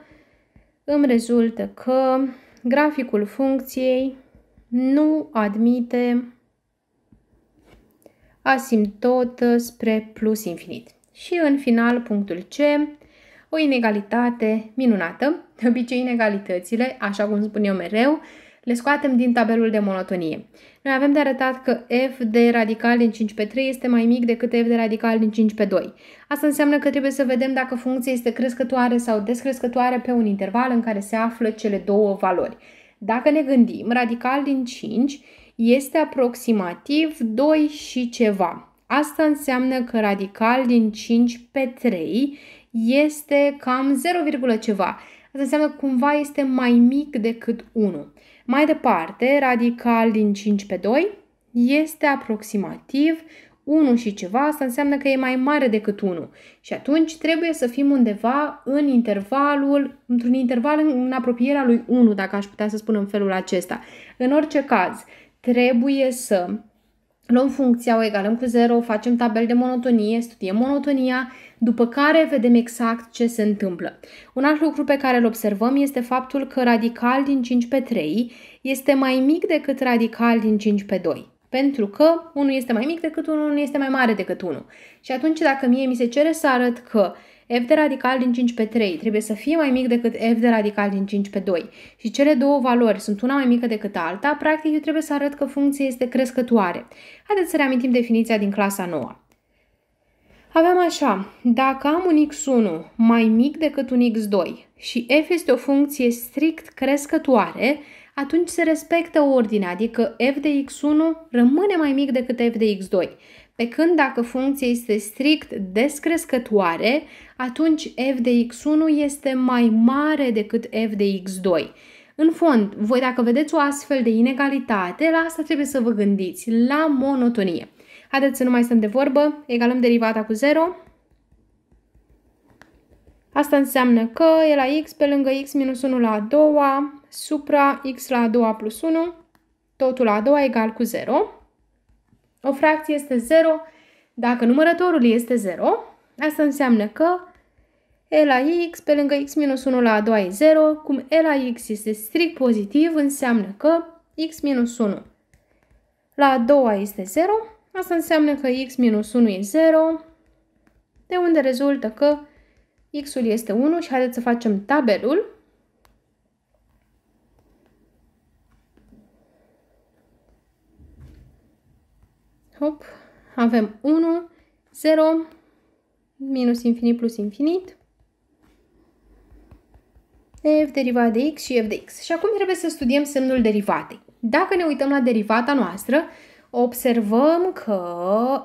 îmi rezultă că graficul funcției nu admite asimptot spre plus infinit. Și în final, punctul C, o inegalitate minunată. De obicei, inegalitățile, așa cum spun eu mereu, le scoatem din tabelul de monotonie. Noi avem de arătat că f de radical din 5 pe 3 este mai mic decât f de radical din 5 pe 2. Asta înseamnă că trebuie să vedem dacă funcția este crescătoare sau descrescătoare pe un interval în care se află cele două valori. Dacă ne gândim, radical din 5 este aproximativ 2 și ceva. Asta înseamnă că radical din 5 pe 3 este cam 0, ceva. Asta înseamnă că cumva este mai mic decât 1. Mai departe, radical din 5 pe 2 este aproximativ 1 și ceva, asta înseamnă că e mai mare decât 1. Și atunci trebuie să fim undeva în intervalul, într-un interval în apropierea lui 1, dacă aș putea să spun în felul acesta. În orice caz, trebuie să luăm funcția, o egalăm cu 0, facem tabel de monotonie, studiem monotonia, după care vedem exact ce se întâmplă. Un alt lucru pe care îl observăm este faptul că radical din 5 pe 3 este mai mic decât radical din 5 pe 2. Pentru că unul este mai mic decât unul, unul este mai mare decât unul. Și atunci dacă mie mi se cere să arăt că f de radical din 5 pe 3 trebuie să fie mai mic decât f de radical din 5 pe 2 și cele două valori sunt una mai mică decât alta, practic eu trebuie să arăt că funcția este crescătoare. Haideți să reamintim definiția din clasa 9. Avem așa, dacă am un x1 mai mic decât un x2 și f este o funcție strict crescătoare, atunci se respectă ordinea, adică f de x1 rămâne mai mic decât f de x2. Pe când dacă funcția este strict descrescătoare, atunci f de x1 este mai mare decât f de x2. În fond, voi dacă vedeți o astfel de inegalitate, la asta trebuie să vă gândiți, la monotonie. Haideți să nu mai stăm de vorbă, egalăm derivata cu 0. Asta înseamnă că e la x pe lângă x minus 1 la a doua, supra x la a doua plus 1, totul la a doua egal cu 0. O fracție este 0 dacă numărătorul este 0. Asta înseamnă că e la x pe lângă x minus 1 la a doua e 0. Cum e la x este strict pozitiv, înseamnă că x minus 1 la a doua este 0. Asta înseamnă că x minus 1 e 0, de unde rezultă că x-ul este 1 și haideți să facem tabelul. Hop. Avem 1, 0, minus infinit plus infinit. f derivat de x și f de x. Și acum trebuie să studiem semnul derivatei. Dacă ne uităm la derivata noastră, observăm că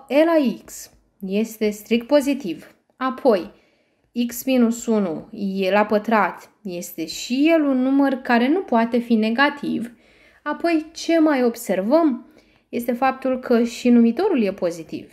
e la x este strict pozitiv. Apoi, x minus 1 e la pătrat este și el un număr care nu poate fi negativ. Apoi, ce mai observăm? este faptul că și numitorul e pozitiv.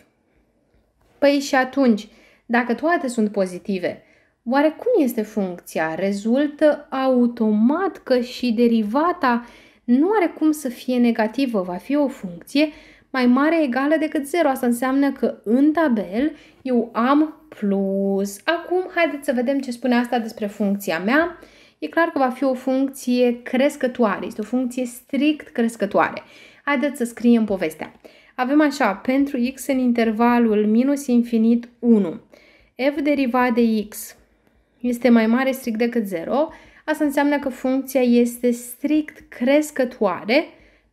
Păi și atunci, dacă toate sunt pozitive, oare cum este funcția? Rezultă automat că și derivata nu are cum să fie negativă, va fi o funcție mai mare egală decât 0. Asta înseamnă că în tabel eu am plus. Acum, haideți să vedem ce spune asta despre funcția mea. E clar că va fi o funcție crescătoare, este o funcție strict crescătoare. Haideți să scriem povestea. Avem așa, pentru x în intervalul minus infinit 1, f derivat de x este mai mare strict decât 0, asta înseamnă că funcția este strict crescătoare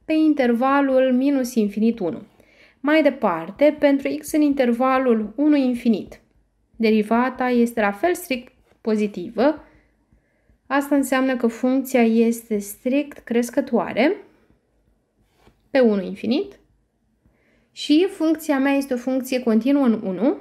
pe intervalul minus infinit 1. Mai departe, pentru x în intervalul 1 infinit, derivata este la fel strict pozitivă, asta înseamnă că funcția este strict crescătoare pe 1 infinit și funcția mea este o funcție continuă în 1.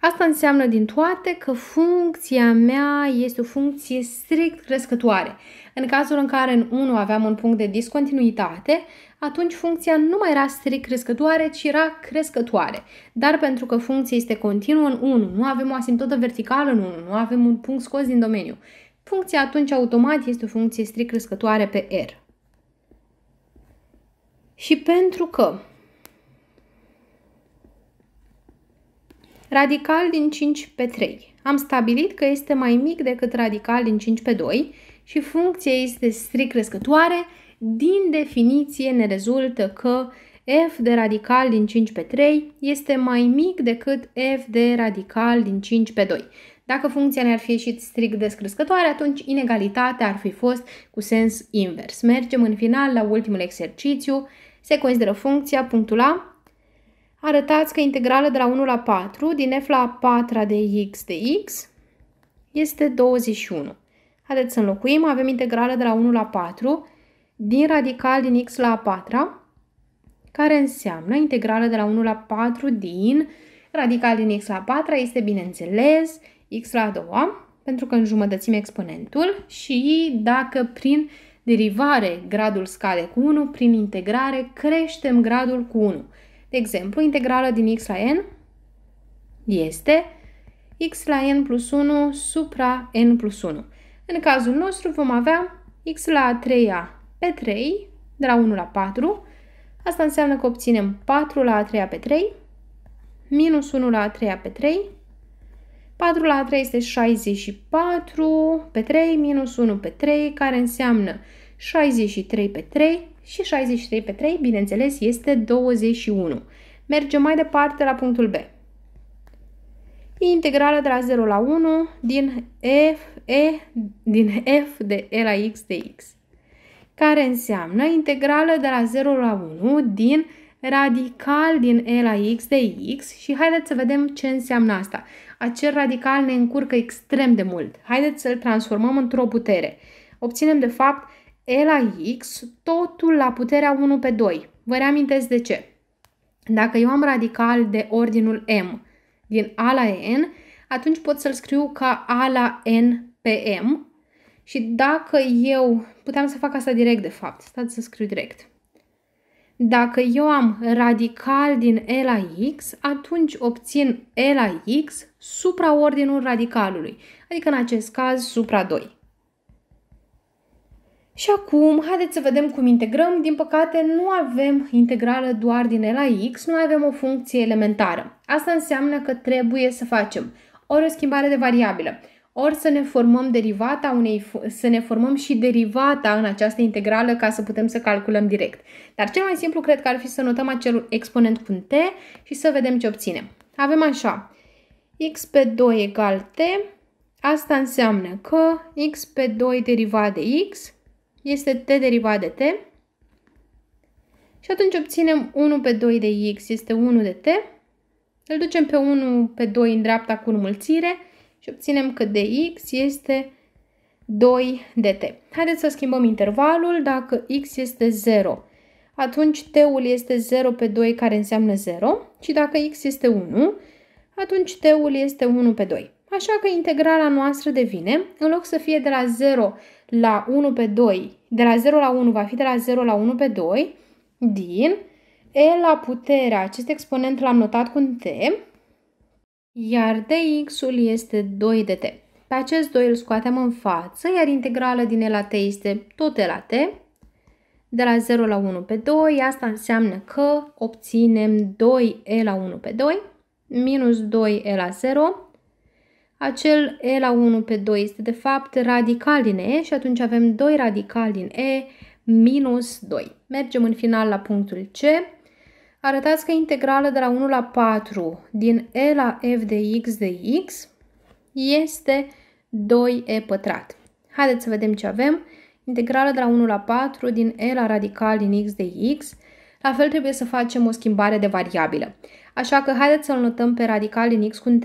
Asta înseamnă din toate că funcția mea este o funcție strict crescătoare. În cazul în care în 1 aveam un punct de discontinuitate, atunci funcția nu mai era strict crescătoare, ci era crescătoare. Dar pentru că funcția este continuă în 1, nu avem o asimptotă verticală în 1, nu avem un punct scos din domeniu, Funcția atunci automat este o funcție strict crescătoare pe R. Și pentru că radical din 5 pe 3. Am stabilit că este mai mic decât radical din 5 pe 2 și funcția este strict crescătoare. Din definiție ne rezultă că f de radical din 5 pe 3 este mai mic decât f de radical din 5 pe 2. Dacă funcția ne-ar fi ieșit strict descrescătoare, atunci inegalitatea ar fi fost cu sens invers. Mergem în final la ultimul exercițiu. Se consideră funcția, punctul A. Arătați că integrală de la 1 la 4 din f la 4 de x de x este 21. Haideți să înlocuim. Avem integrală de la 1 la 4 din radical din x la 4 care înseamnă integrală de la 1 la 4 din radical din x la 4 este, bineînțeles, x la a doua, pentru că înjumătățim exponentul și dacă prin derivare gradul scade cu 1, prin integrare creștem gradul cu 1. De exemplu, integrală din x la n este x la n plus 1 supra n plus 1. În cazul nostru vom avea x la a treia pe 3, de la 1 la 4. Asta înseamnă că obținem 4 la a treia pe 3, minus 1 la a treia pe 3, 4 la 3 este 64 pe 3 minus 1 pe 3, care înseamnă 63 pe 3 și 63 pe 3, bineînțeles, este 21. Mergem mai departe la punctul B. Integrală de la 0 la 1 din f, e, din f de e la x de x, care înseamnă integrală de la 0 la 1 din radical din e la x de x și haideți să vedem ce înseamnă asta acel radical ne încurcă extrem de mult. Haideți să-l transformăm într-o putere. Obținem, de fapt, E la X, totul la puterea 1 pe 2. Vă reamintesc de ce. Dacă eu am radical de ordinul M din A la N, atunci pot să-l scriu ca A la N pe M. Și dacă eu... Puteam să fac asta direct, de fapt. Stați să scriu direct. Dacă eu am radical din E la X, atunci obțin E la X ordinul radicalului, adică în acest caz supra 2. Și acum, haideți să vedem cum integrăm. Din păcate, nu avem integrală doar din E la x, nu avem o funcție elementară. Asta înseamnă că trebuie să facem ori o schimbare de variabilă, ori să ne formăm derivata unei, să ne formăm și derivata în această integrală ca să putem să calculăm direct. Dar cel mai simplu cred că ar fi să notăm acel exponent cu t și să vedem ce obținem. Avem așa, x pe 2 egal t, asta înseamnă că x pe 2 derivat de x este t derivat de t și atunci obținem 1 pe 2 de x este 1 de t, îl ducem pe 1 pe 2 în dreapta cu înmulțire, și obținem că dx este 2 dt. Haideți să schimbăm intervalul. Dacă x este 0, atunci t-ul este 0 pe 2 care înseamnă 0 și dacă x este 1, atunci t-ul este 1 pe 2. Așa că integrala noastră devine, în loc să fie de la 0 la 1 pe 2, de la 0 la 1 va fi de la 0 la 1 pe 2, din e la puterea, acest exponent l-am notat cu un t, iar dx-ul este 2 de t. Pe acest 2 îl scoatem în față, iar integrala din e la t este tot e la t, de la 0 la 1 pe 2, asta înseamnă că obținem 2e la 1 pe 2 minus 2e la 0. Acel e la 1 pe 2 este de fapt radical din e și atunci avem 2 radical din e minus 2. Mergem în final la punctul C arătați că integrală de la 1 la 4 din e la f de x de x este 2e pătrat. Haideți să vedem ce avem. Integrală de la 1 la 4 din e la radical din x de x. La fel trebuie să facem o schimbare de variabilă. Așa că haideți să-l notăm pe radical din x cu un t.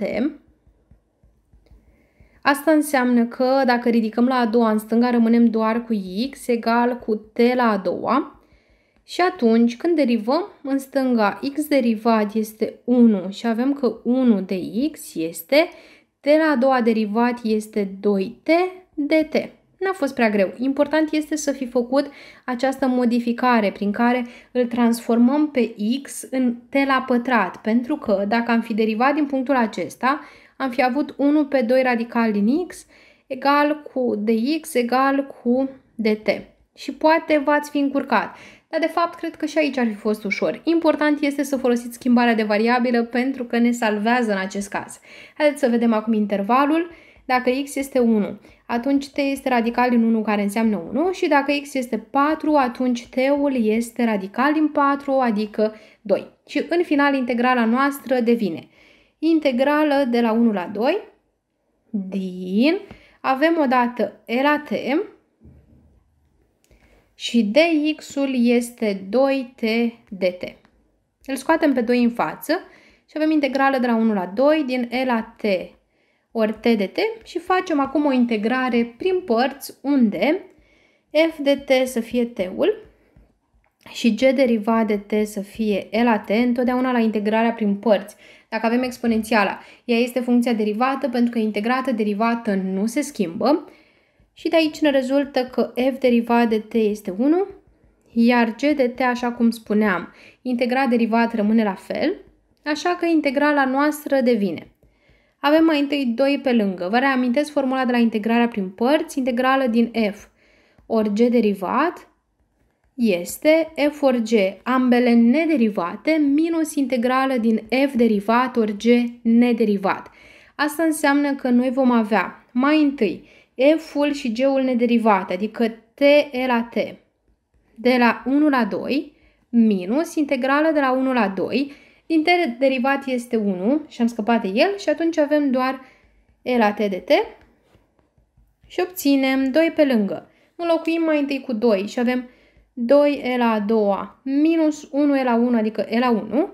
Asta înseamnă că dacă ridicăm la a doua în stânga, rămânem doar cu x egal cu t la a doua și atunci, când derivăm în stânga, x derivat este 1 și avem că 1 de x este, t la a doua derivat este 2t dt. N-a fost prea greu. Important este să fi făcut această modificare prin care îl transformăm pe x în t la pătrat, pentru că dacă am fi derivat din punctul acesta, am fi avut 1 pe 2 radical din x egal cu dx egal cu dt. Și poate v-ați fi încurcat. Dar de fapt, cred că și aici ar fi fost ușor. Important este să folosiți schimbarea de variabilă pentru că ne salvează în acest caz. Haideți să vedem acum intervalul. Dacă x este 1, atunci t este radical din 1 care înseamnă 1 și dacă x este 4, atunci t-ul este radical din 4, adică 2. Și în final integrala noastră devine integrală de la 1 la 2 din, avem odată e la t și dx-ul este 2t dt. Îl scoatem pe 2 în față și avem integrală de la 1 la 2 din e la t ori t dt și facem acum o integrare prin părți unde f de t să fie t-ul și g derivat de t să fie e la t, întotdeauna la integrarea prin părți. Dacă avem exponențiala, ea este funcția derivată pentru că integrată derivată nu se schimbă, și de aici ne rezultă că f derivat de t este 1, iar g de t, așa cum spuneam, integrat derivat rămâne la fel, așa că integrala noastră devine. Avem mai întâi 2 pe lângă. Vă reamintesc formula de la integrarea prin părți, integrală din f ori g derivat este f ori g, ambele nederivate, minus integrală din f derivat ori g nederivat. Asta înseamnă că noi vom avea mai întâi F-ul și G-ul nederivate, adică T e la T, de la 1 la 2, minus integrală de la 1 la 2, din T derivat este 1 și am scăpat de el și atunci avem doar E la T de T și obținem 2 pe lângă. Înlocuim mai întâi cu 2 și avem 2 E la 2 minus 1 E la 1, adică E la 1,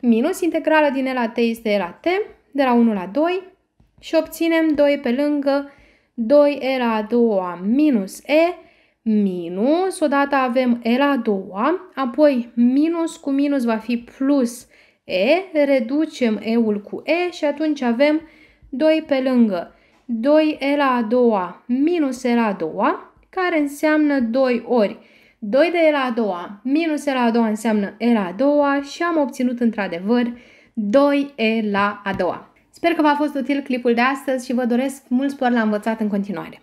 minus integrală din E la T este E la T, de la 1 la 2 și obținem 2 pe lângă 2 e la a doua minus e minus, odată avem e la a doua, apoi minus cu minus va fi plus e, reducem e-ul cu e și atunci avem 2 pe lângă 2 e la a doua minus e la a doua, care înseamnă 2 ori 2 de e la a doua minus e la a doua înseamnă e la a doua și am obținut într-adevăr 2e la a doua. Sper că v-a fost util clipul de astăzi și vă doresc mult spor la învățat în continuare.